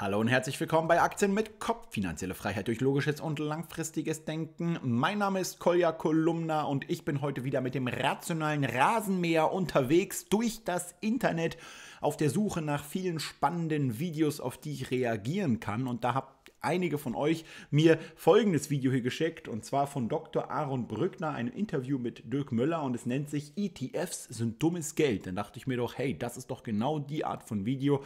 Hallo und herzlich willkommen bei Aktien mit Kopf. Finanzielle Freiheit durch logisches und langfristiges Denken. Mein Name ist Kolja Kolumna und ich bin heute wieder mit dem rationalen Rasenmäher unterwegs durch das Internet auf der Suche nach vielen spannenden Videos, auf die ich reagieren kann. Und da habt einige von euch mir folgendes Video hier geschickt und zwar von Dr. Aaron Brückner, ein Interview mit Dirk Müller und es nennt sich ETFs sind dummes Geld. Dann dachte ich mir doch, hey, das ist doch genau die Art von Video,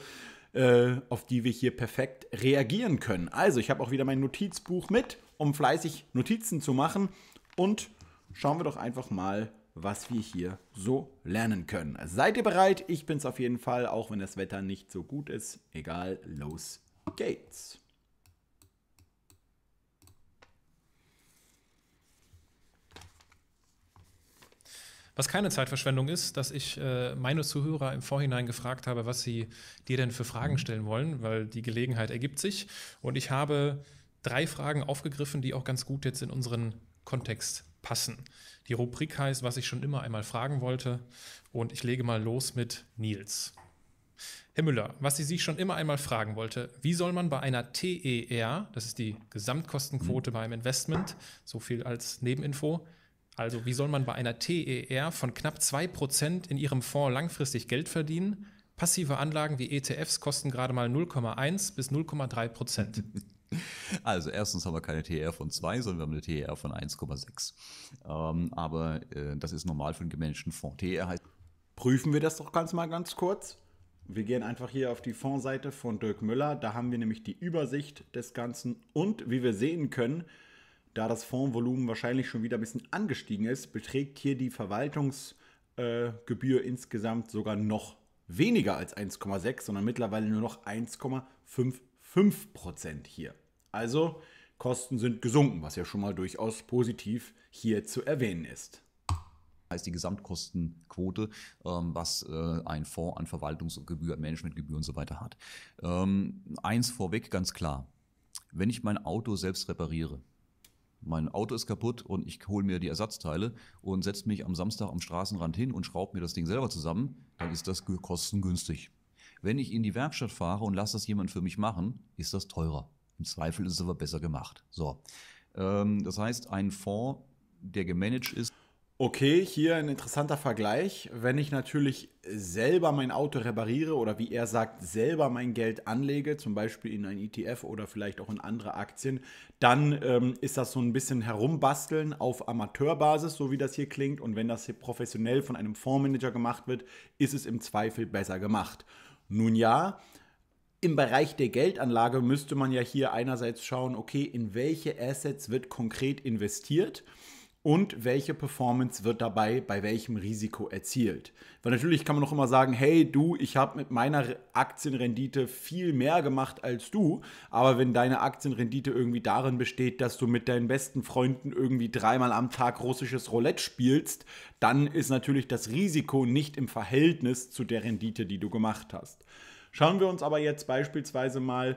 äh, auf die wir hier perfekt reagieren können. Also, ich habe auch wieder mein Notizbuch mit, um fleißig Notizen zu machen. Und schauen wir doch einfach mal, was wir hier so lernen können. Also, seid ihr bereit? Ich bin es auf jeden Fall, auch wenn das Wetter nicht so gut ist. Egal, los geht's. Was keine Zeitverschwendung ist, dass ich äh, meine Zuhörer im Vorhinein gefragt habe, was sie dir denn für Fragen mhm. stellen wollen, weil die Gelegenheit ergibt sich. Und ich habe drei Fragen aufgegriffen, die auch ganz gut jetzt in unseren Kontext passen. Die Rubrik heißt, was ich schon immer einmal fragen wollte. Und ich lege mal los mit Nils. Herr Müller, was ich Sie schon immer einmal fragen wollte, wie soll man bei einer TER, das ist die Gesamtkostenquote mhm. beim Investment, so viel als Nebeninfo, also wie soll man bei einer TER von knapp 2% in ihrem Fonds langfristig Geld verdienen? Passive Anlagen wie ETFs kosten gerade mal 0,1 bis 0,3 Prozent. Also erstens haben wir keine TER von 2, sondern wir haben eine TER von 1,6. Ähm, aber äh, das ist normal für einen gemanagten Fonds. TER heißt. Prüfen wir das doch ganz mal ganz kurz. Wir gehen einfach hier auf die Fondsseite von Dirk Müller. Da haben wir nämlich die Übersicht des Ganzen. Und wie wir sehen können, da das Fondsvolumen wahrscheinlich schon wieder ein bisschen angestiegen ist, beträgt hier die Verwaltungsgebühr äh, insgesamt sogar noch weniger als 1,6, sondern mittlerweile nur noch 1,55 Prozent hier. Also Kosten sind gesunken, was ja schon mal durchaus positiv hier zu erwähnen ist heißt die Gesamtkostenquote, ähm, was äh, ein Fonds an Verwaltungsgebühren, Managementgebühren und so weiter hat. Ähm, eins vorweg, ganz klar. Wenn ich mein Auto selbst repariere, mein Auto ist kaputt und ich hole mir die Ersatzteile und setze mich am Samstag am Straßenrand hin und schraube mir das Ding selber zusammen, dann ist das kostengünstig. Wenn ich in die Werkstatt fahre und lasse das jemand für mich machen, ist das teurer. Im Zweifel ist es aber besser gemacht. So. Ähm, das heißt, ein Fonds, der gemanagt ist, okay, hier ein interessanter Vergleich. Wenn ich natürlich selber mein Auto repariere oder wie er sagt, selber mein Geld anlege, zum Beispiel in ein ETF oder vielleicht auch in andere Aktien, dann ähm, ist das so ein bisschen herumbasteln auf Amateurbasis, so wie das hier klingt. Und wenn das hier professionell von einem Fondsmanager gemacht wird, ist es im Zweifel besser gemacht. Nun ja, im Bereich der Geldanlage müsste man ja hier einerseits schauen, okay, in welche Assets wird konkret investiert und welche Performance wird dabei bei welchem Risiko erzielt. Weil natürlich kann man noch immer sagen, hey du, ich habe mit meiner Aktienrendite viel mehr gemacht als du, aber wenn deine Aktienrendite irgendwie darin besteht, dass du mit deinen besten Freunden irgendwie dreimal am Tag russisches Roulette spielst, dann ist natürlich das Risiko nicht im Verhältnis zu der Rendite, die du gemacht hast. Schauen wir uns aber jetzt beispielsweise mal an,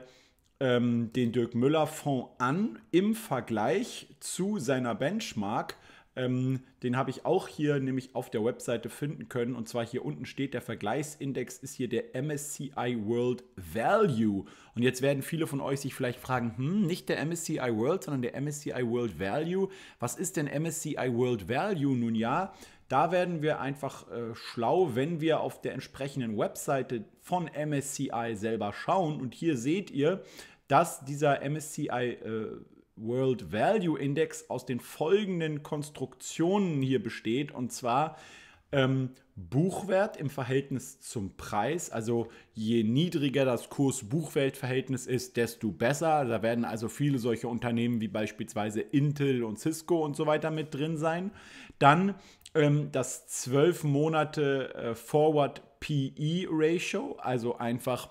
ähm, den Dirk Müller Fonds an im Vergleich zu seiner Benchmark. Ähm, den habe ich auch hier nämlich auf der Webseite finden können. Und zwar hier unten steht, der Vergleichsindex ist hier der MSCI World Value. Und jetzt werden viele von euch sich vielleicht fragen, hm, nicht der MSCI World, sondern der MSCI World Value. Was ist denn MSCI World Value? Nun ja, da werden wir einfach äh, schlau, wenn wir auf der entsprechenden Webseite von MSCI selber schauen. Und hier seht ihr, dass dieser MSCI äh, World Value Index aus den folgenden Konstruktionen hier besteht. Und zwar ähm, Buchwert im Verhältnis zum Preis. Also je niedriger das Kurs-Buchwert-Verhältnis ist, desto besser. Da werden also viele solche Unternehmen wie beispielsweise Intel und Cisco und so weiter mit drin sein. Dann ähm, das 12 Monate äh, Forward PE Ratio, also einfach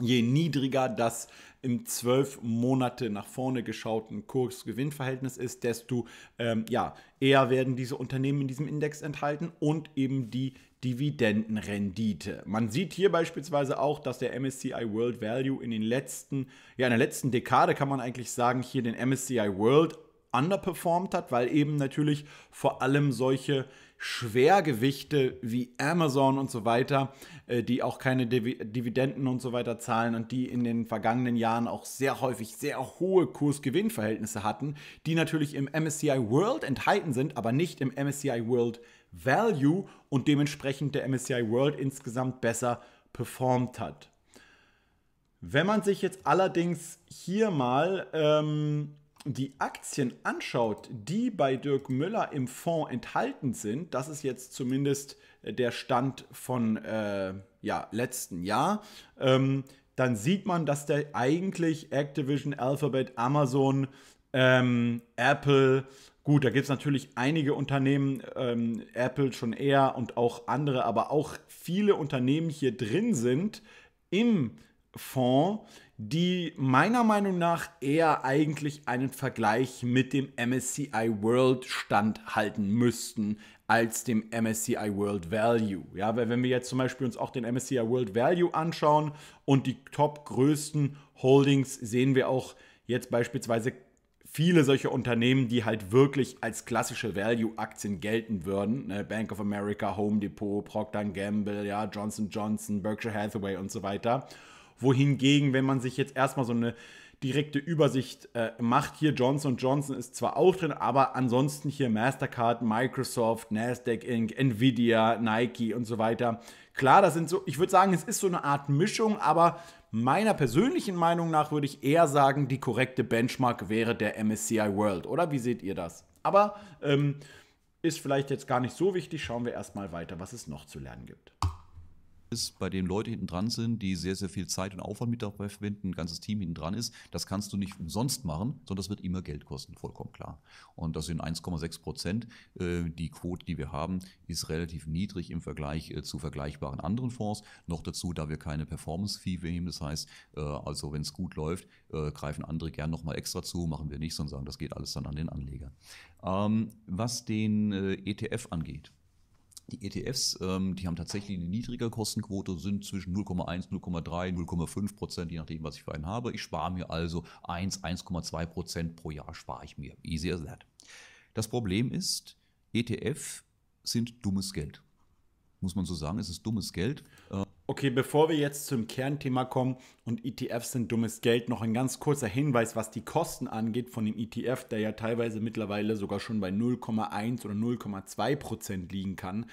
je niedriger das im 12 Monate nach vorne geschauten Kursgewinnverhältnis ist, desto ähm, ja, eher werden diese Unternehmen in diesem Index enthalten und eben die Dividendenrendite. Man sieht hier beispielsweise auch, dass der MSCI World Value in den letzten, ja in der letzten Dekade kann man eigentlich sagen, hier den MSCI World underperformed hat, weil eben natürlich vor allem solche Schwergewichte wie Amazon und so weiter, äh, die auch keine Dividenden und so weiter zahlen und die in den vergangenen Jahren auch sehr häufig sehr hohe Kursgewinnverhältnisse hatten, die natürlich im MSCI World enthalten sind, aber nicht im MSCI World Value und dementsprechend der MSCI World insgesamt besser performt hat. Wenn man sich jetzt allerdings hier mal ähm, die Aktien anschaut, die bei Dirk Müller im Fonds enthalten sind, das ist jetzt zumindest äh, der Stand von äh, ja, letzten Jahr, ähm, dann sieht man, dass der eigentlich Activision, Alphabet, Amazon, ähm, Apple, gut, da gibt es natürlich einige Unternehmen, ähm, Apple schon eher und auch andere, aber auch viele Unternehmen hier drin sind im Fonds, die meiner Meinung nach eher eigentlich einen Vergleich mit dem MSCI World standhalten müssten als dem MSCI World Value. Ja, weil wenn wir jetzt zum Beispiel uns auch den MSCI World Value anschauen und die top größten Holdings sehen wir auch jetzt beispielsweise viele solche Unternehmen, die halt wirklich als klassische Value-Aktien gelten würden. Ne? Bank of America, Home Depot, Procter Gamble, ja, Johnson Johnson, Berkshire Hathaway und so weiter wohingegen, wenn man sich jetzt erstmal so eine direkte Übersicht äh, macht, hier Johnson Johnson ist zwar auch drin, aber ansonsten hier Mastercard, Microsoft, Nasdaq Inc., Nvidia, Nike und so weiter. Klar, das sind so, ich würde sagen, es ist so eine Art Mischung, aber meiner persönlichen Meinung nach würde ich eher sagen, die korrekte Benchmark wäre der MSCI World, oder? Wie seht ihr das? Aber ähm, ist vielleicht jetzt gar nicht so wichtig. Schauen wir erstmal weiter, was es noch zu lernen gibt ist, bei dem Leute hinten dran sind, die sehr, sehr viel Zeit und Aufwand mit dabei verwenden, ein ganzes Team hinten dran ist. Das kannst du nicht umsonst machen, sondern das wird immer Geld kosten, vollkommen klar. Und das sind 1,6 Prozent. Äh, die Quote, die wir haben, ist relativ niedrig im Vergleich äh, zu vergleichbaren anderen Fonds. Noch dazu, da wir keine Performance-Fee nehmen, das heißt, äh, also wenn es gut läuft, greifen andere gern nochmal extra zu, machen wir nichts und sagen, das geht alles dann an den Anleger. Ähm, was den ETF angeht, die ETFs, ähm, die haben tatsächlich eine niedrige Kostenquote, sind zwischen 0,1, 0,3, 0,5 Prozent, je nachdem, was ich für einen habe. Ich spare mir also 1, 1,2 Prozent pro Jahr spare ich mir. Easy as that. Das Problem ist, ETF sind dummes Geld. Muss man so sagen, es ist dummes Geld. Ähm Okay, bevor wir jetzt zum Kernthema kommen und ETFs sind dummes Geld, noch ein ganz kurzer Hinweis, was die Kosten angeht von dem ETF, der ja teilweise mittlerweile sogar schon bei 0,1 oder 0,2 Prozent liegen kann.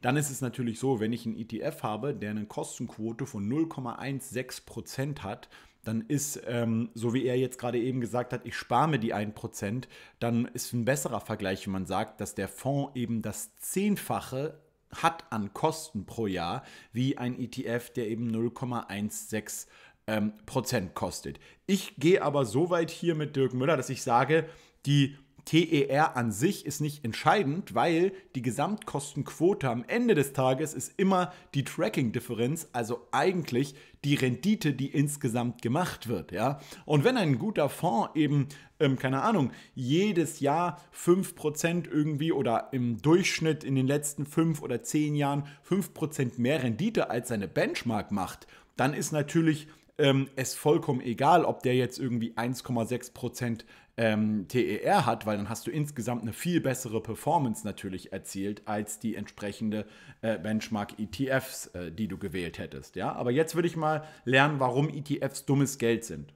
Dann ist es natürlich so, wenn ich einen ETF habe, der eine Kostenquote von 0,16 Prozent hat, dann ist, ähm, so wie er jetzt gerade eben gesagt hat, ich spare mir die 1%, dann ist ein besserer Vergleich, wenn man sagt, dass der Fonds eben das Zehnfache hat an Kosten pro Jahr, wie ein ETF, der eben 0,16 ähm, Prozent kostet. Ich gehe aber so weit hier mit Dirk Müller, dass ich sage, die TER an sich ist nicht entscheidend, weil die Gesamtkostenquote am Ende des Tages ist immer die Tracking-Differenz, also eigentlich die Rendite, die insgesamt gemacht wird. Ja? Und wenn ein guter Fonds eben, ähm, keine Ahnung, jedes Jahr 5% irgendwie oder im Durchschnitt in den letzten 5 oder 10 Jahren 5% mehr Rendite als seine Benchmark macht, dann ist natürlich ähm, es vollkommen egal, ob der jetzt irgendwie 1,6% ähm, TER hat, weil dann hast du insgesamt eine viel bessere Performance natürlich erzielt als die entsprechende äh, Benchmark ETFs, äh, die du gewählt hättest. Ja, aber jetzt würde ich mal lernen, warum ETFs dummes Geld sind.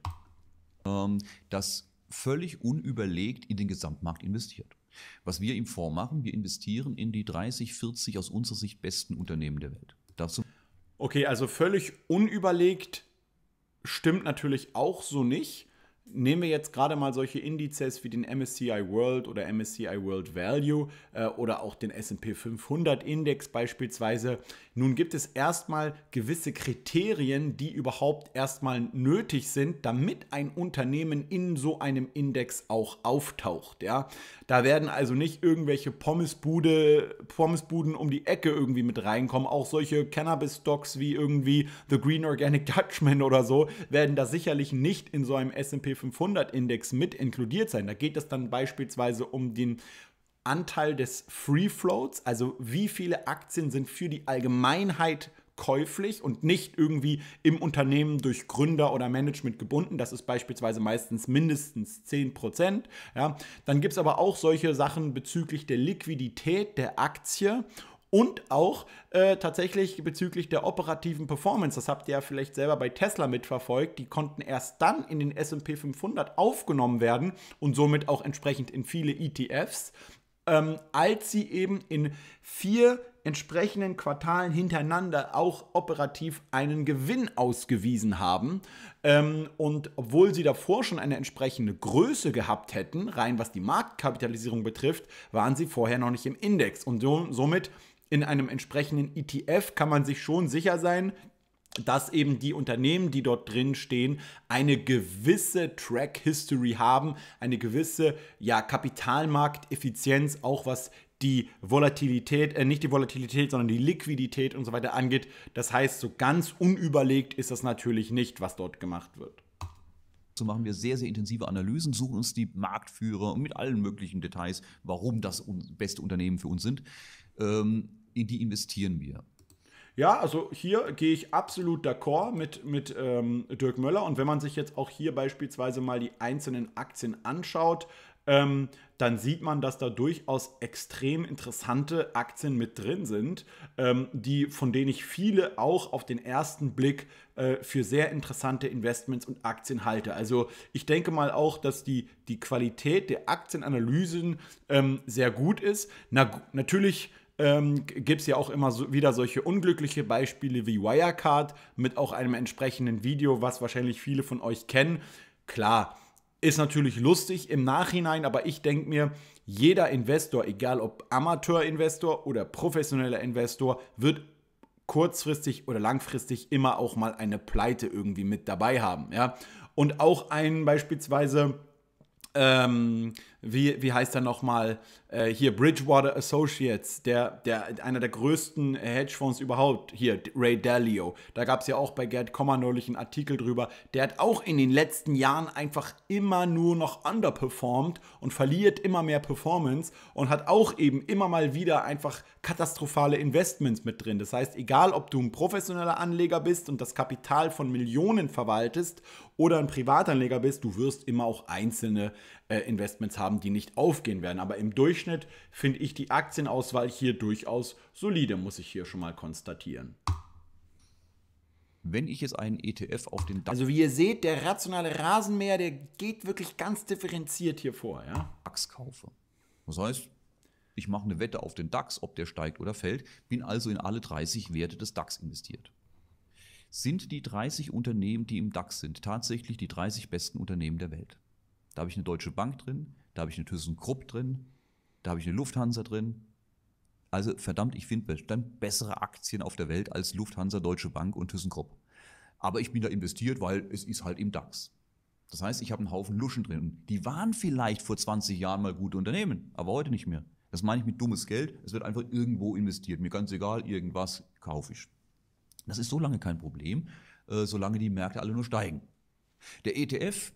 Ähm, das völlig unüberlegt in den Gesamtmarkt investiert. Was wir ihm vormachen, wir investieren in die 30, 40 aus unserer Sicht besten Unternehmen der Welt. Dazu okay, also völlig unüberlegt stimmt natürlich auch so nicht Nehmen wir jetzt gerade mal solche Indizes wie den MSCI World oder MSCI World Value äh, oder auch den SP 500 Index beispielsweise. Nun gibt es erstmal gewisse Kriterien, die überhaupt erstmal nötig sind, damit ein Unternehmen in so einem Index auch auftaucht. Ja? Da werden also nicht irgendwelche Pommesbude, Pommesbuden um die Ecke irgendwie mit reinkommen. Auch solche Cannabis-Stocks wie irgendwie The Green Organic Dutchman oder so werden da sicherlich nicht in so einem SP 500. 500 index mit inkludiert sein. Da geht es dann beispielsweise um den Anteil des Free Floats, also wie viele Aktien sind für die Allgemeinheit käuflich und nicht irgendwie im Unternehmen durch Gründer oder Management gebunden. Das ist beispielsweise meistens mindestens 10%. Ja. Dann gibt es aber auch solche Sachen bezüglich der Liquidität der Aktie und auch äh, tatsächlich bezüglich der operativen Performance. Das habt ihr ja vielleicht selber bei Tesla mitverfolgt. Die konnten erst dann in den SP 500 aufgenommen werden und somit auch entsprechend in viele ETFs, ähm, als sie eben in vier entsprechenden Quartalen hintereinander auch operativ einen Gewinn ausgewiesen haben. Ähm, und obwohl sie davor schon eine entsprechende Größe gehabt hätten, rein was die Marktkapitalisierung betrifft, waren sie vorher noch nicht im Index. Und so, somit in einem entsprechenden ETF kann man sich schon sicher sein, dass eben die Unternehmen, die dort drin stehen, eine gewisse Track History haben, eine gewisse ja, Kapitalmarkteffizienz, auch was die Volatilität, äh, nicht die Volatilität, sondern die Liquidität und so weiter angeht. Das heißt, so ganz unüberlegt ist das natürlich nicht, was dort gemacht wird. So machen wir sehr, sehr intensive Analysen, suchen uns die Marktführer und mit allen möglichen Details, warum das beste Unternehmen für uns sind. Ähm, in die investieren wir. Ja, also hier gehe ich absolut d'accord mit, mit ähm, Dirk Möller. Und wenn man sich jetzt auch hier beispielsweise mal die einzelnen Aktien anschaut, ähm, dann sieht man, dass da durchaus extrem interessante Aktien mit drin sind, ähm, die, von denen ich viele auch auf den ersten Blick äh, für sehr interessante Investments und Aktien halte. Also ich denke mal auch, dass die, die Qualität der Aktienanalysen ähm, sehr gut ist. Na, natürlich ähm, gibt es ja auch immer so wieder solche unglückliche Beispiele wie Wirecard mit auch einem entsprechenden Video, was wahrscheinlich viele von euch kennen. Klar, ist natürlich lustig im Nachhinein, aber ich denke mir, jeder Investor, egal ob Amateurinvestor oder professioneller Investor, wird kurzfristig oder langfristig immer auch mal eine Pleite irgendwie mit dabei haben. Ja? Und auch ein beispielsweise ähm, wie, wie heißt er nochmal, äh, hier Bridgewater Associates, der, der, einer der größten Hedgefonds überhaupt, hier Ray Dalio, da gab es ja auch bei Gerd Kommer neulich einen Artikel drüber, der hat auch in den letzten Jahren einfach immer nur noch underperformed und verliert immer mehr Performance und hat auch eben immer mal wieder einfach katastrophale Investments mit drin. Das heißt, egal ob du ein professioneller Anleger bist und das Kapital von Millionen verwaltest oder ein Privatanleger bist, du wirst immer auch einzelne äh, Investments haben, die nicht aufgehen werden. Aber im Durchschnitt finde ich die Aktienauswahl hier durchaus solide, muss ich hier schon mal konstatieren wenn ich jetzt einen ETF auf den DAX. Also wie ihr seht, der rationale Rasenmäher, der geht wirklich ganz differenziert hier vor, ja? DAX kaufe. Das heißt, ich mache eine Wette auf den DAX, ob der steigt oder fällt, bin also in alle 30 Werte des DAX investiert. Sind die 30 Unternehmen, die im DAX sind, tatsächlich die 30 besten Unternehmen der Welt? Da habe ich eine Deutsche Bank drin, da habe ich eine ThyssenKrupp drin, da habe ich eine Lufthansa drin. Also verdammt, ich finde bestimmt bessere Aktien auf der Welt als Lufthansa, Deutsche Bank und ThyssenKrupp. Aber ich bin da investiert, weil es ist halt im DAX. Das heißt, ich habe einen Haufen Luschen drin. Die waren vielleicht vor 20 Jahren mal gute Unternehmen, aber heute nicht mehr. Das meine ich mit dummes Geld. Es wird einfach irgendwo investiert. Mir ganz egal, irgendwas kaufe ich. Das ist so lange kein Problem, äh, solange die Märkte alle nur steigen. Der ETF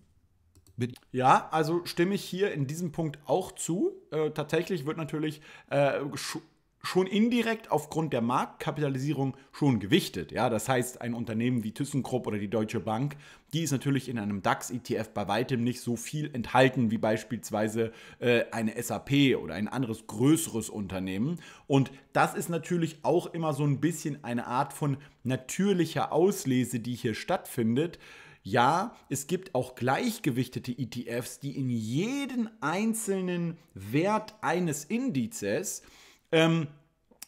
mit ja, also stimme ich hier in diesem Punkt auch zu. Äh, tatsächlich wird natürlich äh, schon indirekt aufgrund der Marktkapitalisierung schon gewichtet. Ja, das heißt, ein Unternehmen wie ThyssenKrupp oder die Deutsche Bank, die ist natürlich in einem DAX-ETF bei weitem nicht so viel enthalten wie beispielsweise äh, eine SAP oder ein anderes größeres Unternehmen. Und das ist natürlich auch immer so ein bisschen eine Art von natürlicher Auslese, die hier stattfindet. Ja, es gibt auch gleichgewichtete ETFs, die in jeden einzelnen Wert eines Indizes ähm,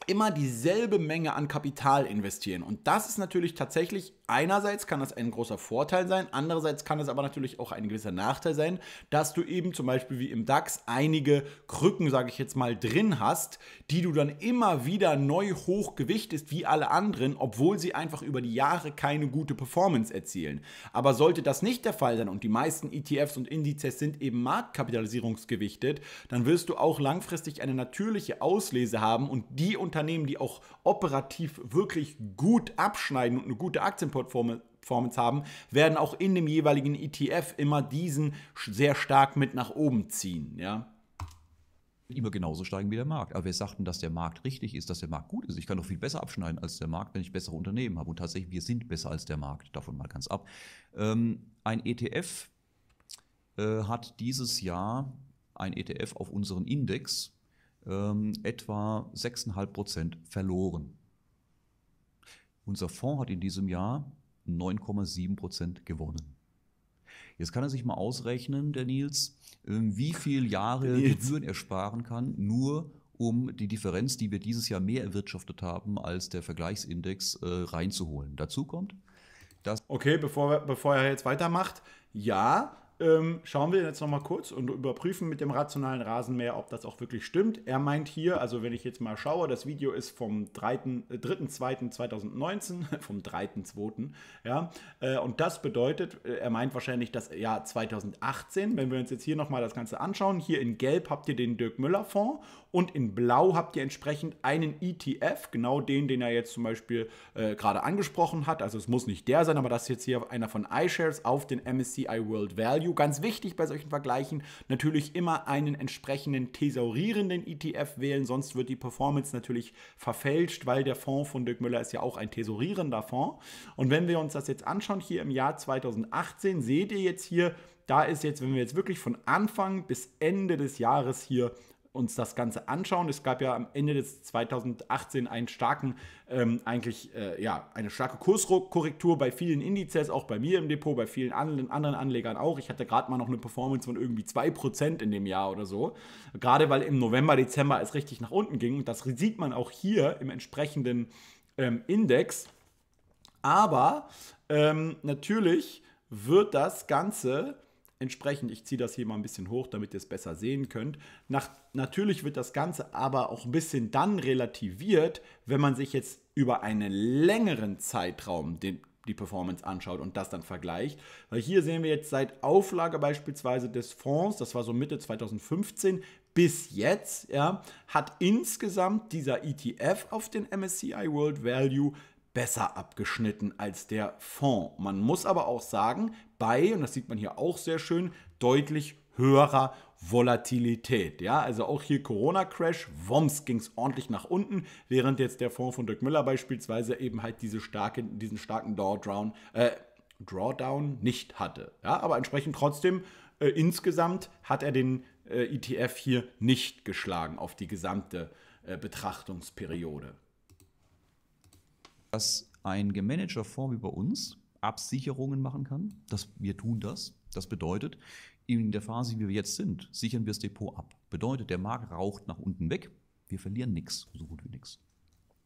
immer dieselbe Menge an Kapital investieren. Und das ist natürlich tatsächlich einerseits kann das ein großer Vorteil sein, andererseits kann es aber natürlich auch ein gewisser Nachteil sein, dass du eben zum Beispiel wie im DAX einige Krücken, sage ich jetzt mal, drin hast, die du dann immer wieder neu hochgewichtest wie alle anderen, obwohl sie einfach über die Jahre keine gute Performance erzielen. Aber sollte das nicht der Fall sein und die meisten ETFs und Indizes sind eben marktkapitalisierungsgewichtet, dann wirst du auch langfristig eine natürliche Auslese haben und die Unternehmen, die auch operativ wirklich gut abschneiden und eine gute Aktienportfolio Performance haben, werden auch in dem jeweiligen ETF immer diesen sehr stark mit nach oben ziehen. Ja? immer genauso steigen wie der Markt. Aber wir sagten, dass der Markt richtig ist, dass der Markt gut ist. Ich kann doch viel besser abschneiden als der Markt, wenn ich bessere Unternehmen habe. Und tatsächlich, wir sind besser als der Markt, davon mal ganz ab. Ähm, ein ETF äh, hat dieses Jahr, ein ETF auf unseren Index, ähm, etwa 6,5 verloren. Unser Fonds hat in diesem Jahr 9,7 Prozent gewonnen. Jetzt kann er sich mal ausrechnen, der Nils, ähm, wie viel Jahre Gebühren er sparen kann, nur um die Differenz, die wir dieses Jahr mehr erwirtschaftet haben, als der Vergleichsindex äh, reinzuholen. Dazu kommt, dass. Okay, bevor, bevor er jetzt weitermacht, ja, ähm, schauen wir jetzt nochmal kurz und überprüfen mit dem rationalen Rasenmäher, ob das auch wirklich stimmt. Er meint hier, also wenn ich jetzt mal schaue, das Video ist vom 3.2.2019, äh, vom 3.2., ja, äh, und das bedeutet, äh, er meint wahrscheinlich das Jahr 2018, wenn wir uns jetzt hier nochmal das Ganze anschauen, hier in Gelb habt ihr den Dirk Müller Fonds und in Blau habt ihr entsprechend einen ETF, genau den, den er jetzt zum Beispiel äh, gerade angesprochen hat. Also es muss nicht der sein, aber das ist jetzt hier einer von iShares auf den MSCI World Value. Ganz wichtig bei solchen Vergleichen natürlich immer einen entsprechenden thesaurierenden ETF wählen, sonst wird die Performance natürlich verfälscht, weil der Fonds von Dirk Müller ist ja auch ein thesaurierender Fonds. Und wenn wir uns das jetzt anschauen, hier im Jahr 2018, seht ihr jetzt hier, da ist jetzt, wenn wir jetzt wirklich von Anfang bis Ende des Jahres hier uns das Ganze anschauen. Es gab ja am Ende des 2018 einen starken, ähm, eigentlich, äh, ja, eine starke Kurskorrektur bei vielen Indizes, auch bei mir im Depot, bei vielen anderen Anlegern auch. Ich hatte gerade mal noch eine Performance von irgendwie 2% in dem Jahr oder so. Gerade weil im November, Dezember es richtig nach unten ging. Das sieht man auch hier im entsprechenden ähm, Index. Aber ähm, natürlich wird das Ganze Entsprechend, ich ziehe das hier mal ein bisschen hoch, damit ihr es besser sehen könnt. Nach, natürlich wird das Ganze aber auch ein bisschen dann relativiert, wenn man sich jetzt über einen längeren Zeitraum den, die Performance anschaut und das dann vergleicht. Weil hier sehen wir jetzt seit Auflage beispielsweise des Fonds, das war so Mitte 2015, bis jetzt ja, hat insgesamt dieser ETF auf den MSCI World Value besser abgeschnitten als der Fonds. Man muss aber auch sagen, bei, und das sieht man hier auch sehr schön, deutlich höherer Volatilität. Ja, also auch hier Corona-Crash, Woms ging es ordentlich nach unten, während jetzt der Fonds von Dirk Müller beispielsweise eben halt diese starke, diesen starken Drawdown, äh, Drawdown nicht hatte. Ja, aber entsprechend trotzdem, äh, insgesamt hat er den äh, ETF hier nicht geschlagen auf die gesamte äh, Betrachtungsperiode. Dass ein gemanagter Fonds wie bei uns Absicherungen machen kann. Das, wir tun das. Das bedeutet, in der Phase, wie wir jetzt sind, sichern wir das Depot ab. Bedeutet, der Markt raucht nach unten weg. Wir verlieren nichts, so gut wie nichts.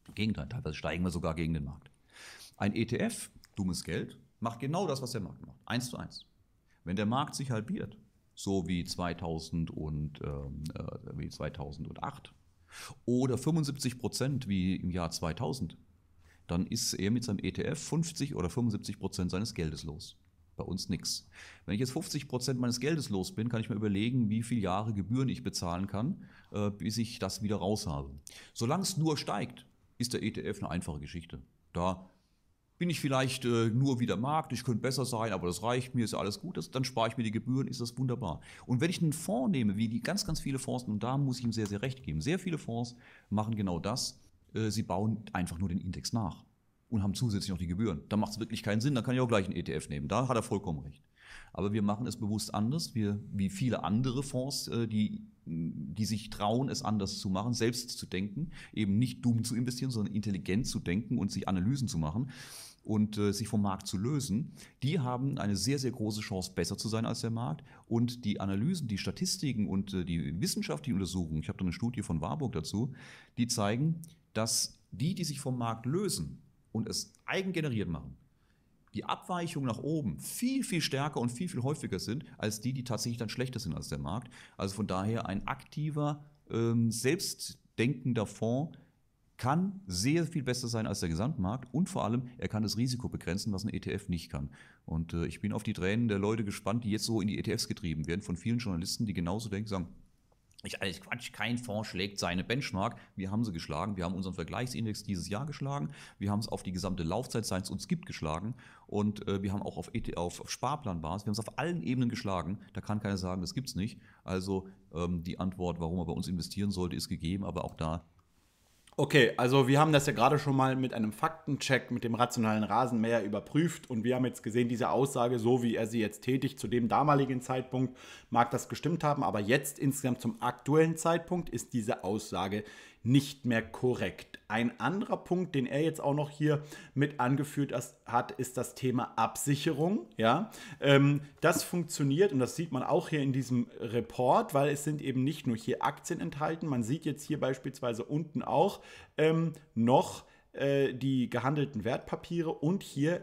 Im Gegenteil, teilweise steigen wir sogar gegen den Markt. Ein ETF, dummes Geld, macht genau das, was der Markt macht. Eins zu eins. Wenn der Markt sich halbiert, so wie, 2000 und, äh, äh wie 2008 oder 75 Prozent wie im Jahr 2000, dann ist er mit seinem ETF 50 oder 75 Prozent seines Geldes los. Bei uns nichts. Wenn ich jetzt 50 Prozent meines Geldes los bin, kann ich mir überlegen, wie viele Jahre Gebühren ich bezahlen kann, äh, bis ich das wieder raus habe. Solange es nur steigt, ist der ETF eine einfache Geschichte. Da bin ich vielleicht äh, nur wieder Markt, ich könnte besser sein, aber das reicht mir, ist alles gut, das, dann spare ich mir die Gebühren, ist das wunderbar. Und wenn ich einen Fonds nehme, wie die ganz, ganz viele Fonds, und da muss ich ihm sehr, sehr recht geben, sehr viele Fonds machen genau das, äh, sie bauen einfach nur den Index nach und haben zusätzlich noch die Gebühren. Da macht es wirklich keinen Sinn, da kann ich auch gleich einen ETF nehmen. Da hat er vollkommen recht. Aber wir machen es bewusst anders, wir, wie viele andere Fonds, äh, die, die sich trauen, es anders zu machen, selbst zu denken, eben nicht dumm zu investieren, sondern intelligent zu denken und sich Analysen zu machen und äh, sich vom Markt zu lösen, die haben eine sehr, sehr große Chance, besser zu sein als der Markt. Und die Analysen, die Statistiken und äh, die wissenschaftlichen Untersuchungen, ich habe da eine Studie von Warburg dazu, die zeigen, dass die, die sich vom Markt lösen und es eigengeneriert machen, die Abweichungen nach oben viel, viel stärker und viel, viel häufiger sind als die, die tatsächlich dann schlechter sind als der Markt. Also von daher ein aktiver, ähm, selbstdenkender Fonds kann sehr viel besser sein als der Gesamtmarkt und vor allem, er kann das Risiko begrenzen, was ein ETF nicht kann. Und äh, ich bin auf die Tränen der Leute gespannt, die jetzt so in die ETFs getrieben werden, von vielen Journalisten, die genauso denken, sagen, ich, alles äh, Quatsch, kein Fonds schlägt seine Benchmark. Wir haben sie geschlagen. Wir haben unseren Vergleichsindex dieses Jahr geschlagen. Wir haben es auf die gesamte Laufzeit, seit es uns gibt, geschlagen. Und äh, wir haben auch auf, auf, e auf Sparplanbasis, wir haben es auf allen Ebenen geschlagen. Da kann keiner sagen, das gibt es nicht. Also ähm, die Antwort, warum er bei uns investieren sollte, ist gegeben. Aber auch da Okay, also wir haben das ja gerade schon mal mit einem Faktencheck mit dem rationalen Rasenmäher überprüft und wir haben jetzt gesehen, diese Aussage, so wie er sie jetzt tätigt, zu dem damaligen Zeitpunkt mag das gestimmt haben, aber jetzt insgesamt zum aktuellen Zeitpunkt ist diese Aussage nicht mehr korrekt. Ein anderer Punkt, den er jetzt auch noch hier mit angeführt hat, ist das Thema Absicherung. Ja, ähm, das funktioniert und das sieht man auch hier in diesem Report, weil es sind eben nicht nur hier Aktien enthalten. Man sieht jetzt hier beispielsweise unten auch ähm, noch äh, die gehandelten Wertpapiere und hier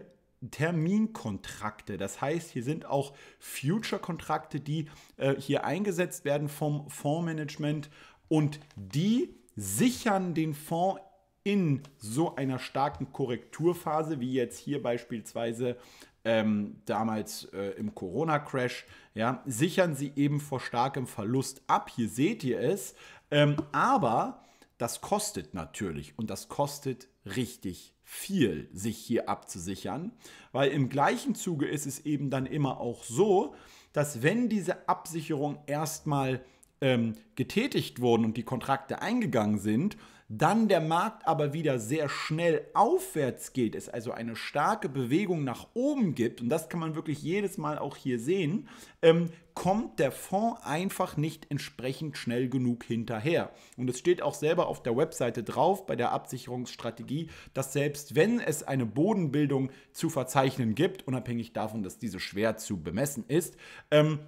Terminkontrakte. Das heißt, hier sind auch Future-Kontrakte, die äh, hier eingesetzt werden vom Fondsmanagement und die sichern den Fonds in so einer starken Korrekturphase, wie jetzt hier beispielsweise ähm, damals äh, im Corona-Crash, ja, sichern sie eben vor starkem Verlust ab. Hier seht ihr es. Ähm, aber das kostet natürlich und das kostet richtig viel, sich hier abzusichern, weil im gleichen Zuge ist es eben dann immer auch so, dass wenn diese Absicherung erstmal ähm, getätigt wurden und die Kontrakte eingegangen sind, dann der Markt aber wieder sehr schnell aufwärts geht, es also eine starke Bewegung nach oben gibt, und das kann man wirklich jedes Mal auch hier sehen, ähm, kommt der Fonds einfach nicht entsprechend schnell genug hinterher. Und es steht auch selber auf der Webseite drauf bei der Absicherungsstrategie, dass selbst wenn es eine Bodenbildung zu verzeichnen gibt, unabhängig davon, dass diese schwer zu bemessen ist, ähm,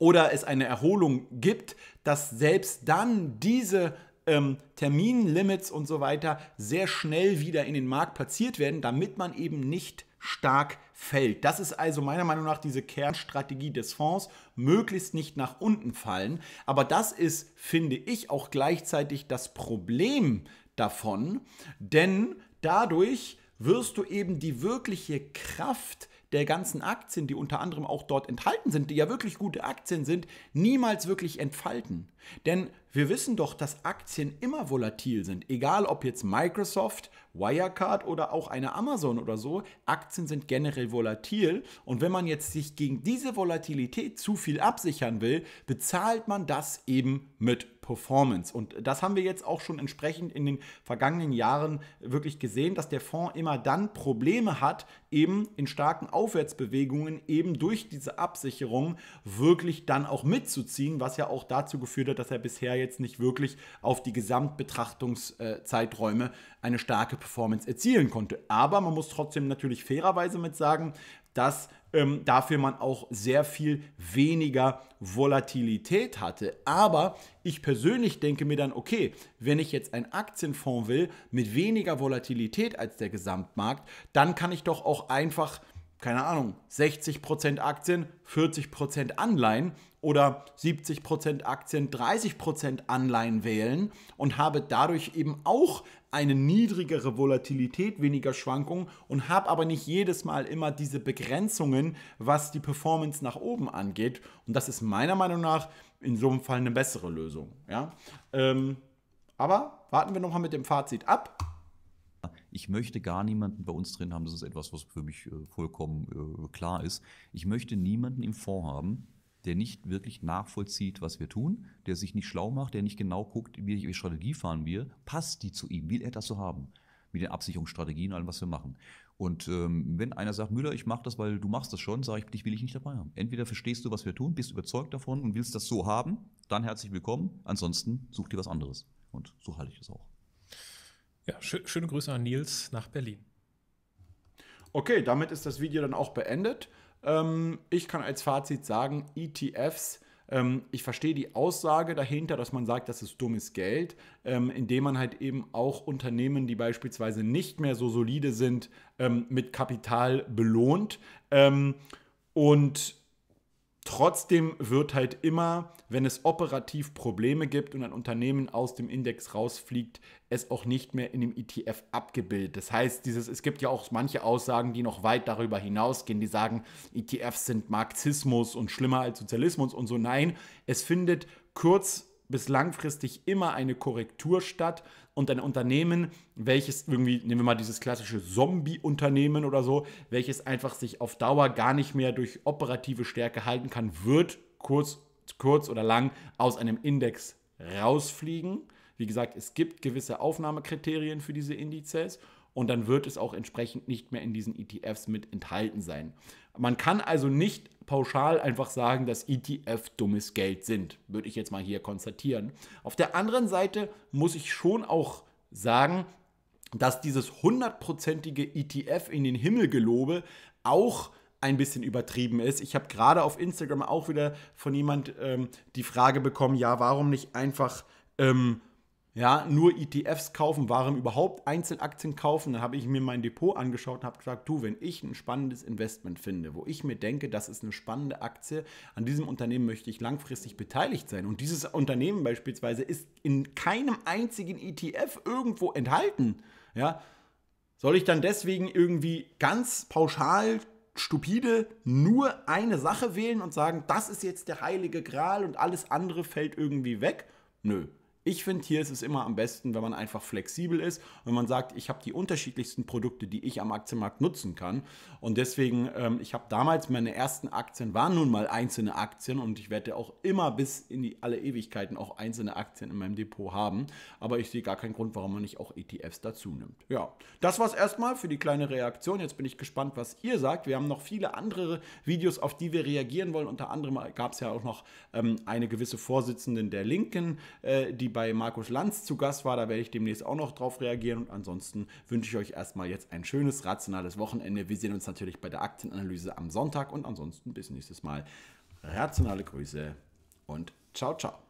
oder es eine Erholung gibt, dass selbst dann diese ähm, Terminlimits und so weiter sehr schnell wieder in den Markt platziert werden, damit man eben nicht stark fällt. Das ist also meiner Meinung nach diese Kernstrategie des Fonds, möglichst nicht nach unten fallen. Aber das ist, finde ich, auch gleichzeitig das Problem davon, denn dadurch wirst du eben die wirkliche Kraft der ganzen Aktien, die unter anderem auch dort enthalten sind, die ja wirklich gute Aktien sind, niemals wirklich entfalten. Denn wir wissen doch, dass Aktien immer volatil sind. Egal ob jetzt Microsoft, Wirecard oder auch eine Amazon oder so, Aktien sind generell volatil. Und wenn man jetzt sich gegen diese Volatilität zu viel absichern will, bezahlt man das eben mit Performance. Und das haben wir jetzt auch schon entsprechend in den vergangenen Jahren wirklich gesehen, dass der Fonds immer dann Probleme hat, eben in starken Aufwärtsbewegungen eben durch diese Absicherung wirklich dann auch mitzuziehen, was ja auch dazu geführt hat, dass er bisher jetzt nicht wirklich auf die Gesamtbetrachtungszeiträume eine starke Performance erzielen konnte. Aber man muss trotzdem natürlich fairerweise mit sagen, dass ähm, dafür man auch sehr viel weniger Volatilität hatte. Aber ich persönlich denke mir dann, okay, wenn ich jetzt einen Aktienfonds will mit weniger Volatilität als der Gesamtmarkt, dann kann ich doch auch einfach, keine Ahnung, 60% Aktien, 40% Anleihen oder 70% Aktien, 30% Anleihen wählen und habe dadurch eben auch eine niedrigere Volatilität, weniger Schwankungen und habe aber nicht jedes Mal immer diese Begrenzungen, was die Performance nach oben angeht. Und das ist meiner Meinung nach in so einem Fall eine bessere Lösung. Ja? Ähm, aber warten wir nochmal mit dem Fazit ab. Ich möchte gar niemanden bei uns drin haben, das ist etwas, was für mich äh, vollkommen äh, klar ist. Ich möchte niemanden im Fonds haben, der nicht wirklich nachvollzieht, was wir tun, der sich nicht schlau macht, der nicht genau guckt, welche Strategie fahren wir, passt die zu ihm, will er das so haben mit den Absicherungsstrategien und allem, was wir machen. Und ähm, wenn einer sagt, Müller, ich mache das, weil du machst das schon, sage ich, dich will ich nicht dabei haben. Entweder verstehst du, was wir tun, bist überzeugt davon und willst das so haben, dann herzlich willkommen. Ansonsten such dir was anderes. Und so halte ich das auch. Ja, schö schöne Grüße an Nils nach Berlin. Okay, damit ist das Video dann auch beendet. Ähm, ich kann als Fazit sagen, ETFs, ähm, ich verstehe die Aussage dahinter, dass man sagt, das ist dummes Geld, ähm, indem man halt eben auch Unternehmen, die beispielsweise nicht mehr so solide sind, mit Kapital belohnt. und Trotzdem wird halt immer, wenn es operativ Probleme gibt und ein Unternehmen aus dem Index rausfliegt, es auch nicht mehr in dem ETF abgebildet. Das heißt, dieses, es gibt ja auch manche Aussagen, die noch weit darüber hinausgehen, die sagen, ETFs sind Marxismus und schlimmer als Sozialismus und so. Nein, es findet kurz bis langfristig immer eine Korrektur statt und ein Unternehmen, welches irgendwie, nehmen wir mal dieses klassische Zombie-Unternehmen oder so, welches einfach sich auf Dauer gar nicht mehr durch operative Stärke halten kann, wird kurz, kurz oder lang aus einem Index rausfliegen. Wie gesagt, es gibt gewisse Aufnahmekriterien für diese Indizes und dann wird es auch entsprechend nicht mehr in diesen ETFs mit enthalten sein. Man kann also nicht pauschal einfach sagen, dass ETF dummes Geld sind, würde ich jetzt mal hier konstatieren. Auf der anderen Seite muss ich schon auch sagen, dass dieses hundertprozentige ETF in den Himmel gelobe auch ein bisschen übertrieben ist. Ich habe gerade auf Instagram auch wieder von jemand ähm, die Frage bekommen, ja, warum nicht einfach ähm, ja, nur ETFs kaufen, warum überhaupt Einzelaktien kaufen, dann habe ich mir mein Depot angeschaut und habe gesagt, du, wenn ich ein spannendes Investment finde, wo ich mir denke, das ist eine spannende Aktie, an diesem Unternehmen möchte ich langfristig beteiligt sein und dieses Unternehmen beispielsweise ist in keinem einzigen ETF irgendwo enthalten, ja, soll ich dann deswegen irgendwie ganz pauschal stupide nur eine Sache wählen und sagen, das ist jetzt der heilige Gral und alles andere fällt irgendwie weg? Nö, ich finde, hier ist es immer am besten, wenn man einfach flexibel ist, wenn man sagt, ich habe die unterschiedlichsten Produkte, die ich am Aktienmarkt nutzen kann. Und deswegen, ähm, ich habe damals meine ersten Aktien, waren nun mal einzelne Aktien und ich werde auch immer bis in die alle Ewigkeiten auch einzelne Aktien in meinem Depot haben. Aber ich sehe gar keinen Grund, warum man nicht auch ETFs dazu nimmt. Ja, das war es erstmal für die kleine Reaktion. Jetzt bin ich gespannt, was ihr sagt. Wir haben noch viele andere Videos, auf die wir reagieren wollen. Unter anderem gab es ja auch noch ähm, eine gewisse Vorsitzende der Linken, äh, die bei bei Markus Lanz zu Gast war. Da werde ich demnächst auch noch drauf reagieren. Und ansonsten wünsche ich euch erstmal jetzt ein schönes, rationales Wochenende. Wir sehen uns natürlich bei der Aktienanalyse am Sonntag und ansonsten bis nächstes Mal. Rationale Grüße und ciao, ciao.